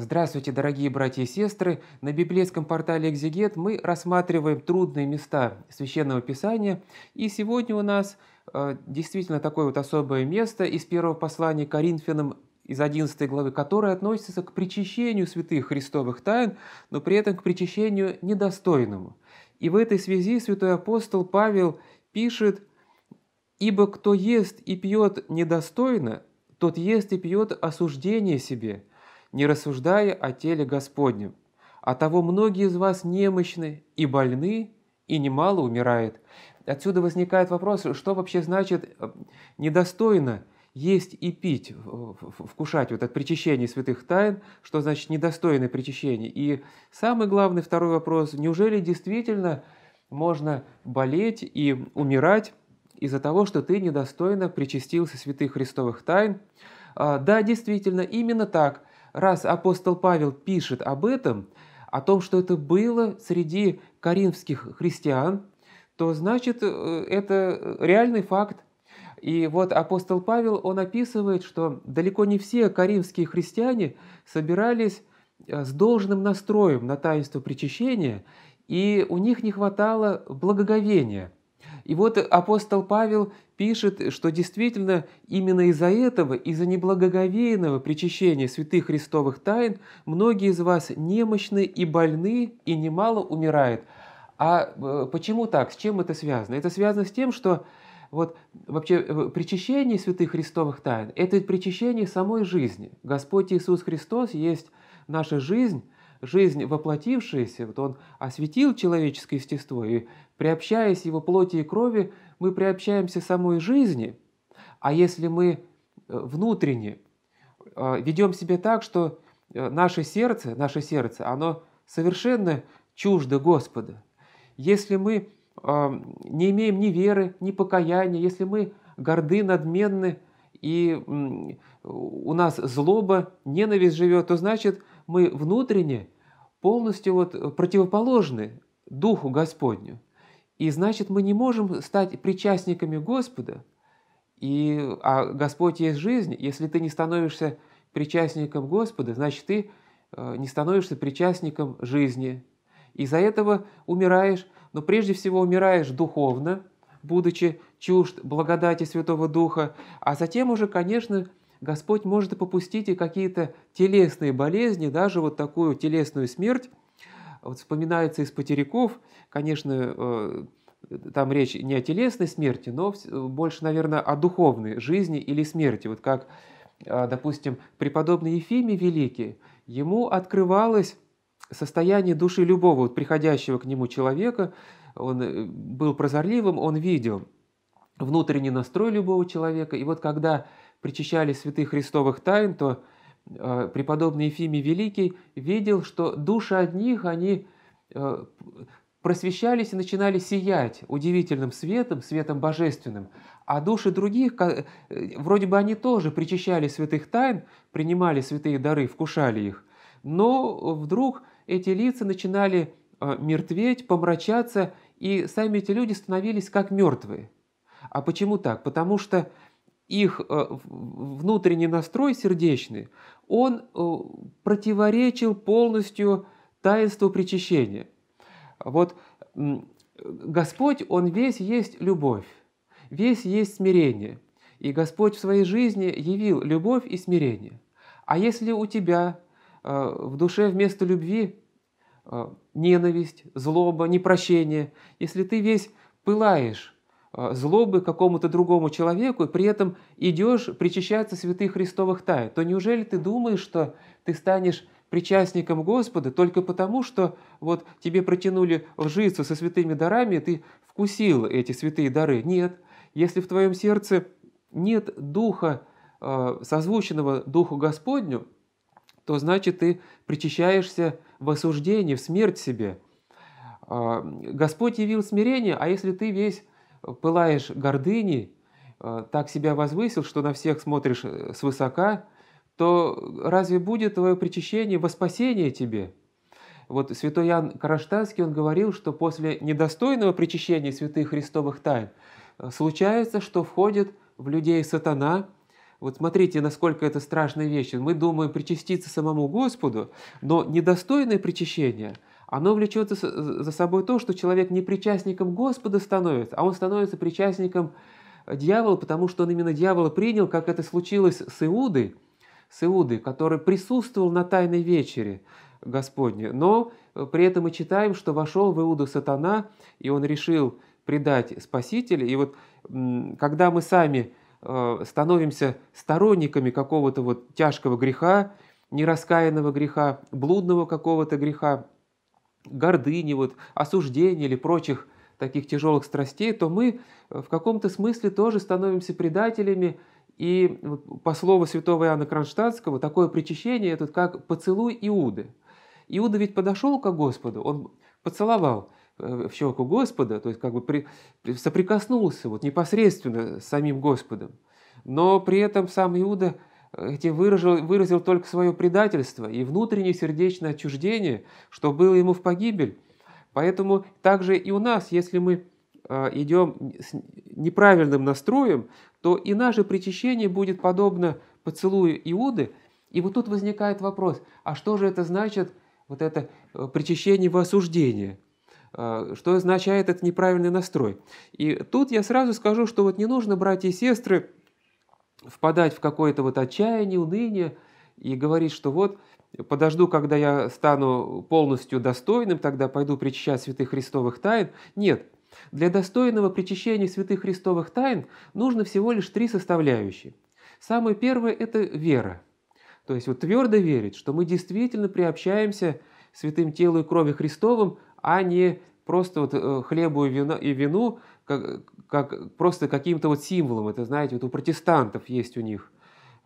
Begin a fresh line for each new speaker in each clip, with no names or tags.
Здравствуйте, дорогие братья и сестры! На библейском портале «Экзегет» мы рассматриваем трудные места Священного Писания. И сегодня у нас э, действительно такое вот особое место из первого послания Коринфянам из 11 главы, которое относится к причащению святых христовых тайн, но при этом к причащению недостойному. И в этой связи святой апостол Павел пишет «Ибо кто ест и пьет недостойно, тот ест и пьет осуждение себе» не рассуждая о теле Господнем. А того многие из вас немощны и больны, и немало умирает. Отсюда возникает вопрос, что вообще значит э, недостойно есть и пить, вкушать вот от причащения святых тайн, что значит недостойное причащение. И самый главный второй вопрос, неужели действительно можно болеть и умирать из-за того, что ты недостойно причастился святых христовых тайн? А, да, действительно, именно так – раз апостол Павел пишет об этом, о том, что это было среди коринфских христиан, то значит э, это реальный факт. И вот апостол Павел, он описывает, что далеко не все коринфские христиане собирались э, с должным настроем на таинство причащения, и у них не хватало благоговения – и вот апостол Павел пишет, что действительно именно из-за этого, из-за неблагоговейного причащения святых христовых тайн, многие из вас немощны и больны, и немало умирают. А э, почему так? С чем это связано? Это связано с тем, что вот вообще э, причащение святых христовых тайн – это причащение самой жизни. Господь Иисус Христос есть наша жизнь, жизнь воплотившаяся, вот он осветил человеческое естество, и приобщаясь его плоти и крови, мы приобщаемся самой жизни. А если мы э, внутренне э, ведем себя так, что э, наше сердце, наше сердце, оно совершенно чуждо Господа. Если мы не имеем ни веры, ни покаяния, если мы горды, надменны, и у нас злоба, ненависть живет, то значит – мы внутренне полностью вот противоположны Духу Господню. И значит, мы не можем стать причастниками Господа, и, а Господь есть жизнь. Если ты не становишься причастником Господа, значит, ты э, не становишься причастником жизни. Из-за этого умираешь, но прежде всего умираешь духовно, будучи чужд благодати Святого Духа, а затем уже, конечно, Господь может и попустить и какие-то телесные болезни, даже вот такую телесную смерть. Вот вспоминается из потеряков, конечно, э, там речь не о телесной смерти, но больше, наверное, о духовной жизни или смерти. Вот как, э, допустим, преподобный Ефимий Великий, ему открывалось состояние души любого вот приходящего к нему человека, он э, был прозорливым, он видел внутренний настрой любого человека. И вот когда причащали святых христовых тайн, то э, преподобный Ефимий Великий видел, что души одних, они э, просвещались и начинали сиять удивительным светом, светом божественным, а души других, э, вроде бы они тоже причащали святых тайн, принимали святые дары, вкушали их, но вдруг эти лица начинали э, мертветь, помрачаться, и сами эти люди становились как мертвые. А почему так? Потому что их э, внутренний настрой сердечный, он э, противоречил полностью таинству причащения. Вот Господь, Он весь есть любовь, весь есть смирение. И Господь в своей жизни явил любовь и смирение. А если у тебя э, в душе вместо любви ненависть, злоба, непрощение, если ты весь пылаешь Э, злобы какому-то другому человеку, и при этом идешь причащаться святых Христовых тайн, то неужели ты думаешь, что ты станешь причастником Господа только потому, что вот тебе протянули лжицу со святыми дарами, и ты вкусил эти святые дары? Нет. Если в твоем сердце нет духа, э, созвученного Духу Господню, то значит ты причащаешься в осуждение, в смерть себе. Э, Господь явил смирение, а если ты весь пылаешь гордыней, э, так себя возвысил, что на всех смотришь э, свысока, то разве будет твое причащение во спасение тебе? Вот святой Иоанн Караштанский, он говорил, что после недостойного причащения святых христовых тайн э, случается, что входит в людей сатана. Вот смотрите, насколько это страшная вещь. Мы думаем причаститься самому Господу, но недостойное причащение – оно влечет э, за собой то, что человек не причастником Господа становится, а он становится причастником дьявола, потому что он именно дьявола принял, как это случилось с Иудой, с Иудой, который присутствовал на Тайной вечере Господне. Но э, при этом мы читаем, что вошел в Иуду сатана, и он решил предать Спасителя. И вот когда мы сами э, становимся сторонниками какого-то вот тяжкого греха, нераскаянного греха, блудного какого-то греха, гордыни, вот, осуждения или прочих таких тяжелых страстей, то мы э, в каком-то смысле тоже становимся предателями. И по слову святого Иоанна Кронштадтского, такое причащение это как поцелуй Иуды. Иуда ведь подошел к Господу, он поцеловал э, в щеку Господа, то есть как бы при, соприкоснулся вот непосредственно с самим Господом. Но при этом сам Иуда – где выразил, выразил только свое предательство и внутреннее сердечное отчуждение, что было ему в погибель. Поэтому также и у нас, если мы а, идем с неправильным настроем, то и наше причащение будет подобно поцелую Иуды. И вот тут возникает вопрос, а что же это значит, вот это э, причащение в осуждение? А, что означает этот неправильный настрой? И тут я сразу скажу, что вот не нужно, братья и сестры, впадать в какое-то вот отчаяние, уныние и говорить, что вот подожду, когда я стану полностью достойным, тогда пойду причащать святых Христовых тайн. Нет, для достойного причащения святых Христовых тайн нужно всего лишь три составляющие. Самое первое – это вера. То есть вот твердо верить, что мы действительно приобщаемся святым телу и крови Христовым, а не просто вот э, хлебу и вину, как просто каким-то вот символом. Это, знаете, вот у протестантов есть у них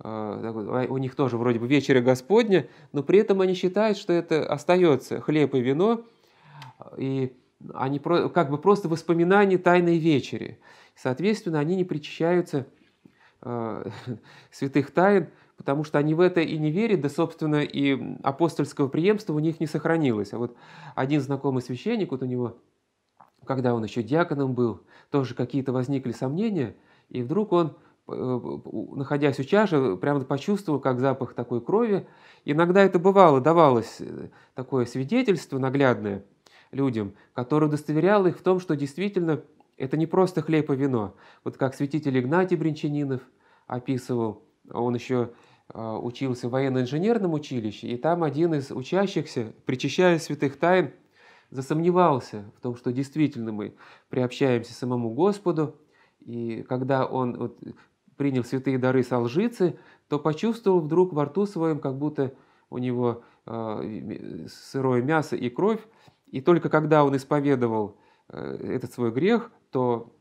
э, а, у них тоже вроде бы вечеря Господня, но при этом они считают, что это остается хлеб и вино, э, и они как бы просто воспоминание тайной вечери. Соответственно, они не причащаются э, святых тайн, потому что они в это и не верят, да, собственно, и апостольского преемства у них не сохранилось. А вот один знакомый священник, вот у него когда он еще диаконом был, тоже какие-то возникли сомнения, и вдруг он, э, находясь у чаши, прямо почувствовал, как запах такой крови. Иногда это бывало, давалось э, такое свидетельство наглядное людям, которое удостоверяло их в том, что действительно это не просто хлеб и вино. Вот как святитель Игнатий Бринчанинов описывал, он еще э, учился в военно-инженерном училище, и там один из учащихся, причащая святых тайн, засомневался в том, что действительно мы приобщаемся самому Господу, и когда он вот, принял святые дары со лжицы, то почувствовал вдруг во рту своем, как будто у него э, сырое мясо и кровь, и только когда он исповедовал э, этот свой грех, то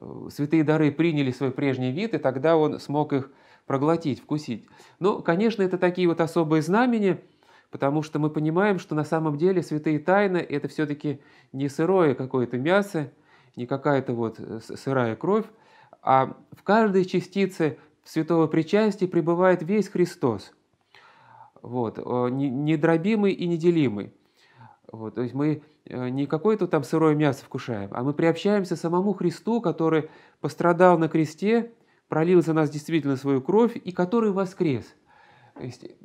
э, святые дары приняли свой прежний вид, и тогда он смог их проглотить, вкусить. Но, ну, конечно, это такие вот особые знамения – потому что мы понимаем, что на самом деле святые тайны – это все-таки не сырое какое-то мясо, не какая-то вот э, сырая кровь, а в каждой частице святого причастия пребывает весь Христос, вот, э, недробимый и неделимый. Вот, то есть мы э, не какое-то там сырое мясо вкушаем, а мы приобщаемся самому Христу, который пострадал на кресте, пролил за нас действительно свою кровь и который воскрес –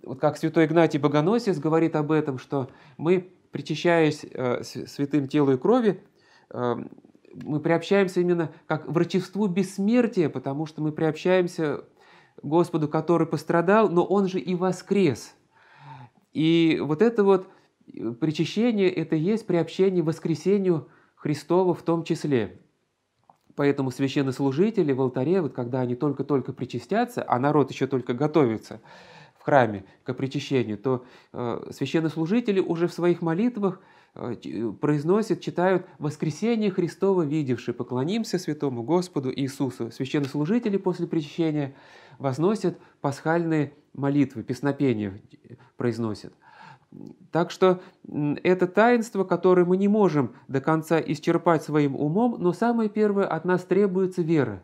вот как святой Игнатий Богоносец говорит об этом, что мы, причащаясь э, святым телу и крови, э, мы приобщаемся именно как врачевству бессмертия, потому что мы приобщаемся Господу, который пострадал, но Он же и воскрес. И вот это вот э, причащение – это и есть приобщение воскресению Христова в том числе. Поэтому священнослужители в алтаре, вот когда они только-только причастятся, а народ еще только готовится – храме к причащению, то э, священнослужители уже в своих молитвах э, э произносят, читают «Воскресение Христова видевши, поклонимся святому Господу Иисусу». Священнослужители после причащения возносят пасхальные молитвы, песнопения произносят. Так что это таинство, которое мы не можем до конца исчерпать своим умом, но самое первое от нас требуется вера.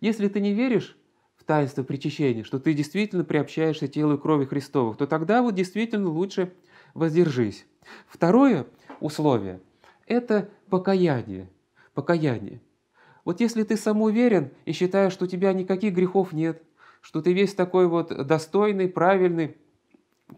Если ты не веришь, в таинство причащения, что ты действительно приобщаешься телу и крови Христовых, то тогда вот действительно лучше воздержись. Второе условие – это покаяние. Покаяние. Вот если ты самоуверен и считаешь, что у тебя никаких грехов нет, что ты весь такой вот достойный, правильный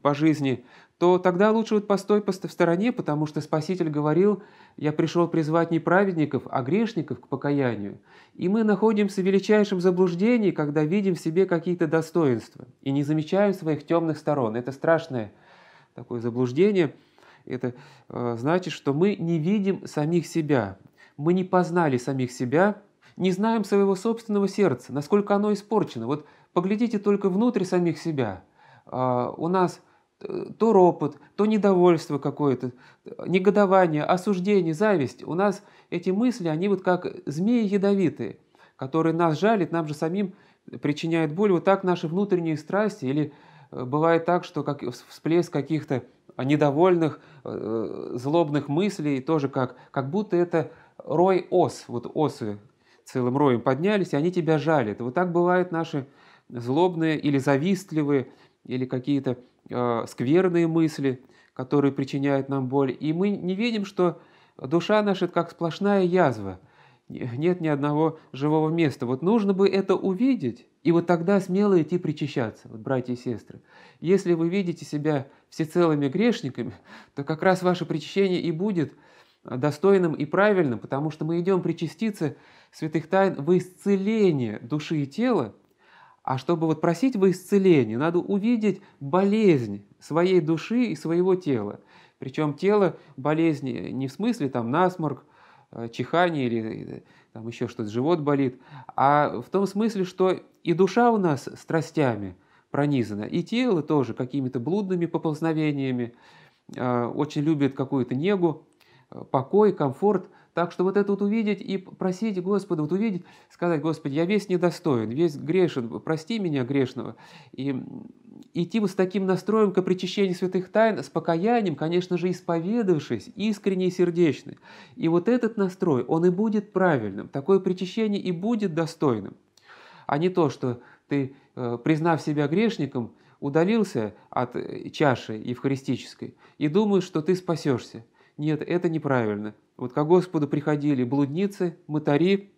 по жизни, то тогда лучше вот постой в стороне, потому что Спаситель говорил, «Я пришел призвать не праведников, а грешников к покаянию». И мы находимся в величайшем заблуждении, когда видим в себе какие-то достоинства и не замечаем своих темных сторон. Это страшное такое заблуждение. Это э, значит, что мы не видим самих себя. Мы не познали самих себя, не знаем своего собственного сердца, насколько оно испорчено. Вот поглядите только внутрь самих себя. Э, у нас Э, то ропот, то недовольство какое-то, негодование, осуждение, зависть. У нас эти мысли, они вот как змеи ядовитые, которые нас жалят, нам же самим причиняют боль. Вот так наши внутренние страсти или э, бывает так, что как всплеск каких-то недовольных, э, злобных мыслей, тоже как, как будто это рой ос, вот осы целым роем поднялись, и они тебя жалят. Вот так бывают наши злобные или завистливые, или какие-то а, скверные мысли, которые причиняют нам боль. И мы не видим, что душа наша как сплошная язва. Нет ни одного живого места. Вот нужно бы это увидеть, и вот тогда смело идти причащаться, вот, братья и сестры. Если вы видите себя всецелыми грешниками, то как раз ваше причащение и будет а, достойным и правильным, потому что мы идем причаститься святых тайн в исцеление души и тела – а чтобы вот просить во исцеление, надо увидеть болезнь своей души и своего тела. Причем тело болезни не в смысле там насморк, э, чихание или э, там еще что-то, живот болит, а в том смысле, что и душа у нас страстями пронизана, и тело тоже какими-то блудными поползновениями, э, очень любит какую-то негу, покой, комфорт – так что вот это вот увидеть и просить Господа, вот увидеть, сказать, Господи, я весь недостоин, весь грешен, прости меня грешного. И идти вот с таким настроем к причащению святых тайн, с покаянием, конечно же, исповедавшись, искренне и сердечно. И вот этот настрой, он и будет правильным, такое причащение и будет достойным. А не то, что ты, э, признав себя грешником, удалился от э, чаши евхаристической и думаешь, что ты спасешься. Нет, это неправильно – вот ко Господу приходили блудницы, мытари,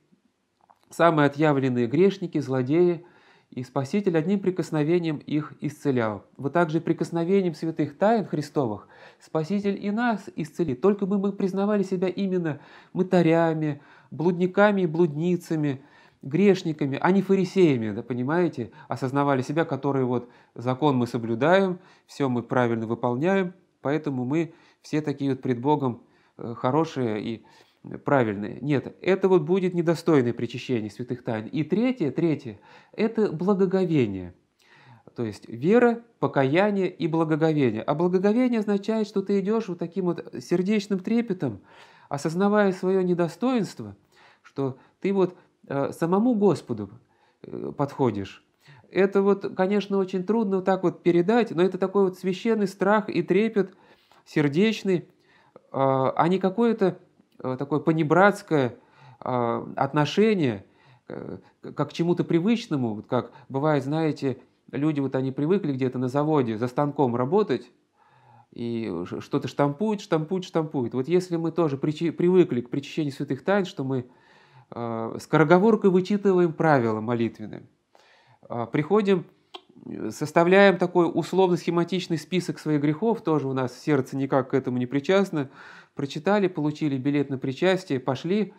самые отъявленные грешники, злодеи, и Спаситель одним прикосновением их исцелял. Вот также прикосновением святых тайн Христовых Спаситель и нас исцелит. Только бы мы признавали себя именно мытарями, блудниками и блудницами, грешниками, а не фарисеями, да, понимаете? Осознавали себя, которые вот закон мы соблюдаем, все мы правильно выполняем, поэтому мы все такие вот пред Богом Э, хорошее и э, правильное. Нет, это вот будет недостойное причащение святых тайн. И третье, третье, это благоговение. То есть вера, покаяние и благоговение. А благоговение означает, что ты идешь вот таким вот сердечным трепетом, осознавая свое недостоинство, что ты вот э, самому Господу подходишь. Это вот, конечно, очень трудно вот так вот передать, но это такой вот священный страх и трепет сердечный, а, а не какое-то а, такое понебратское а, отношение э, как к чему-то привычному, вот как бывает, знаете, люди вот они привыкли где-то на заводе за станком работать, и что-то штампует, штампует, штампует. Вот если мы тоже привыкли к причащению святых тайн, что мы э, скороговоркой вычитываем правила молитвенные, э, приходим Э, составляем такой условно-схематичный список своих грехов, тоже у нас сердце никак к этому не причастно, прочитали, получили билет на причастие, пошли,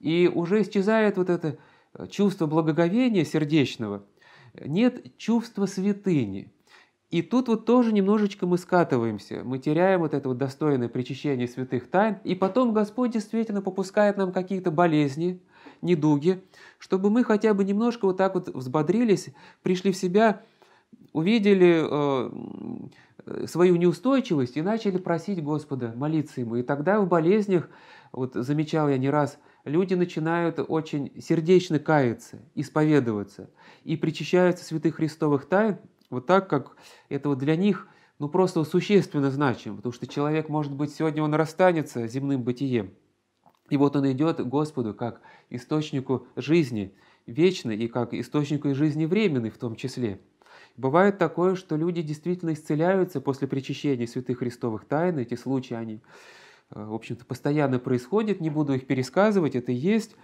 и уже исчезает вот это э, чувство благоговения сердечного, нет чувства святыни. И тут вот тоже немножечко мы скатываемся, мы теряем вот это вот достойное причащение святых тайн, и потом Господь действительно попускает нам какие-то болезни, недуги, чтобы мы хотя бы немножко вот так вот взбодрились, пришли в себя, увидели э, свою неустойчивость и начали просить Господа, молиться Ему. И тогда в болезнях, вот замечал я не раз, люди начинают очень сердечно каяться, исповедоваться и причащаются святых христовых тайн, вот так, как это вот для них ну просто существенно значимо, потому что человек, может быть, сегодня он расстанется земным бытием, и вот он идет к Господу как источнику жизни вечной и как источнику жизни временной в том числе – Бывает такое, что люди действительно исцеляются после причащения святых христовых тайн. Эти случаи, они, э, в общем-то, постоянно происходят. Не буду их пересказывать, это есть.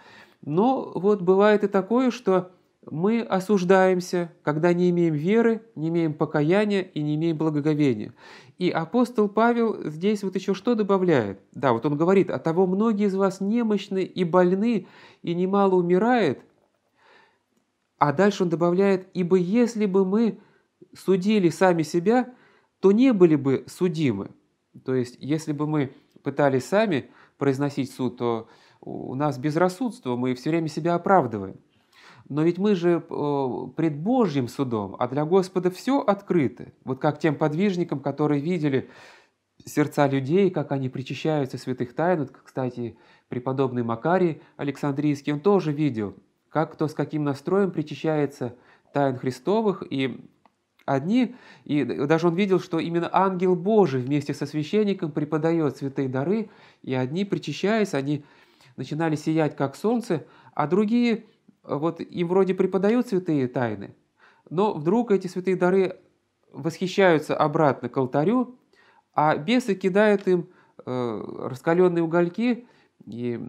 Но вот бывает и такое, что мы осуждаемся, когда не имеем веры, не имеем покаяния и не имеем благоговения. И апостол Павел здесь вот еще что добавляет? Да, вот он говорит, «От «А того многие из вас немощны и больны, и немало умирает, а дальше он добавляет, ибо если бы мы судили сами себя, то не были бы судимы. То есть, если бы мы пытались сами произносить суд, то у нас безрассудство, мы все время себя оправдываем. Но ведь мы же э, пред Божьим судом, а для Господа все открыто. Вот как тем подвижникам, которые видели сердца людей, как они причащаются святых тайн. Вот, кстати, преподобный Макарий Александрийский, он тоже видел – как кто с каким настроем причащается тайн Христовых, и одни, и даже он видел, что именно ангел Божий вместе со священником преподает святые дары, и одни, причащаясь, они начинали сиять, как солнце, а другие, вот им вроде преподают святые тайны, но вдруг эти святые дары восхищаются обратно к алтарю, а бесы кидают им э, раскаленные угольки, и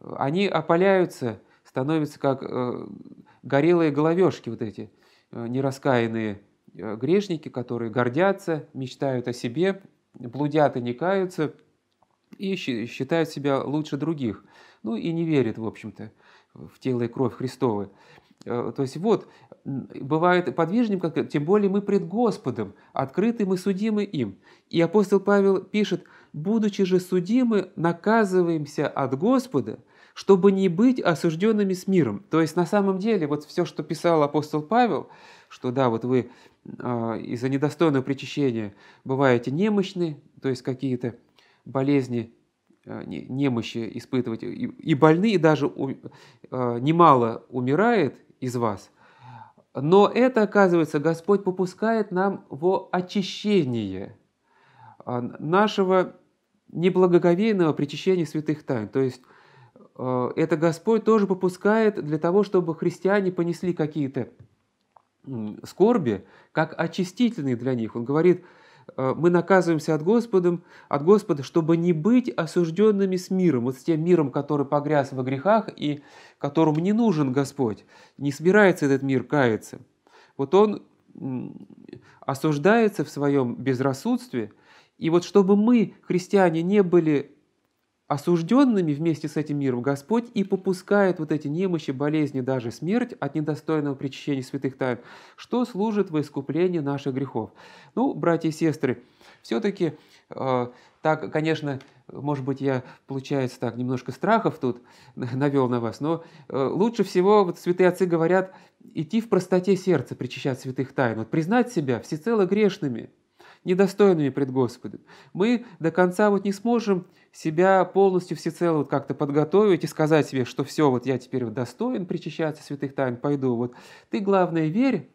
они опаляются – становятся как э, горелые головешки вот эти э, нераскаянные э, грешники, которые гордятся, мечтают о себе, блудят и не каются, и считают себя лучше других. Ну и не верят, в общем-то, в тело и кровь Христовы. То есть вот, бывает подвижным, как тем более мы пред Господом, открыты мы судимы им. И апостол Павел пишет, будучи же судимы, наказываемся от Господа – чтобы не быть осужденными с миром. То есть на самом деле вот все, что писал апостол Павел, что да, вот вы э, из-за недостойного причащения бываете немощны, то есть какие-то болезни, э, немощи испытываете и, и больны, и даже у, э, немало умирает из вас. Но это, оказывается, Господь попускает нам во очищение нашего неблагоговейного причащения святых тайн. То есть Э, это Господь тоже попускает для того, чтобы христиане понесли какие-то скорби, как очистительные для них. Он говорит, э, мы наказываемся от Господа, от Господа, чтобы не быть осужденными с миром, вот с тем миром, который погряз во грехах и которому не нужен Господь, не собирается этот мир каяться. Вот он осуждается в своем безрассудстве, и вот чтобы мы, христиане, не были осужденными вместе с этим миром Господь и попускает вот эти немощи, болезни, даже смерть от недостойного причащения святых тайн, что служит во искуплении наших грехов. Ну, братья и сестры, все-таки э, так, конечно, может быть, я, получается, так немножко страхов тут навел на вас, но э, лучше всего, вот святые отцы говорят, идти в простоте сердца, причащать святых тайн, вот признать себя всецело грешными – недостойными пред Господом. Мы до конца вот не сможем себя полностью всецело вот как-то подготовить и сказать себе, что все, вот я теперь вот достоин причащаться святых тайн, пойду. Вот ты, главное, верь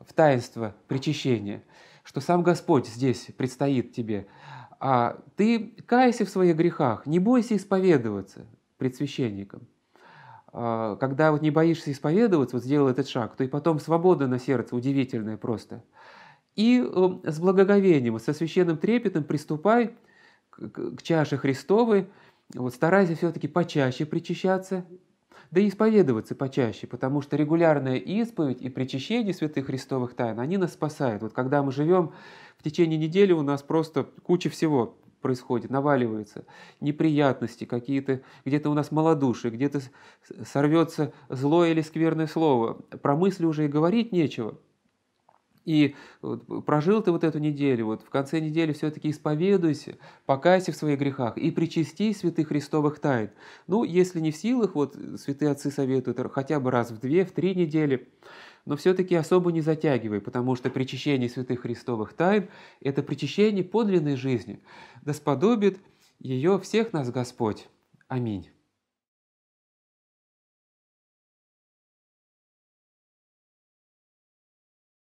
в таинство причащения, что сам Господь здесь предстоит тебе. А ты кайся в своих грехах, не бойся исповедоваться пред священником а, когда вот не боишься исповедоваться, вот сделал этот шаг, то и потом свобода на сердце удивительная просто и эм, с благоговением, со священным трепетом приступай к чаше Христовой, вот старайся все-таки почаще причащаться, да и исповедоваться почаще, потому что регулярная исповедь и причащение святых Христовых тайн, они нас спасают. Вот когда мы живем в течение недели, у нас просто куча всего происходит, наваливается, неприятности какие-то, где-то у нас малодушие, где-то сорвется злое или скверное слово, про мысли уже и говорить нечего – и вот, прожил ты вот эту неделю, вот в конце недели все-таки исповедуйся, покайся в своих грехах и причасти святых христовых тайн. Ну, если не в силах, вот святые отцы советуют хотя бы раз в две, в три недели, но все-таки особо не затягивай, потому что причащение святых христовых тайн – это причащение подлинной жизни. Да сподобит ее всех нас Господь. Аминь.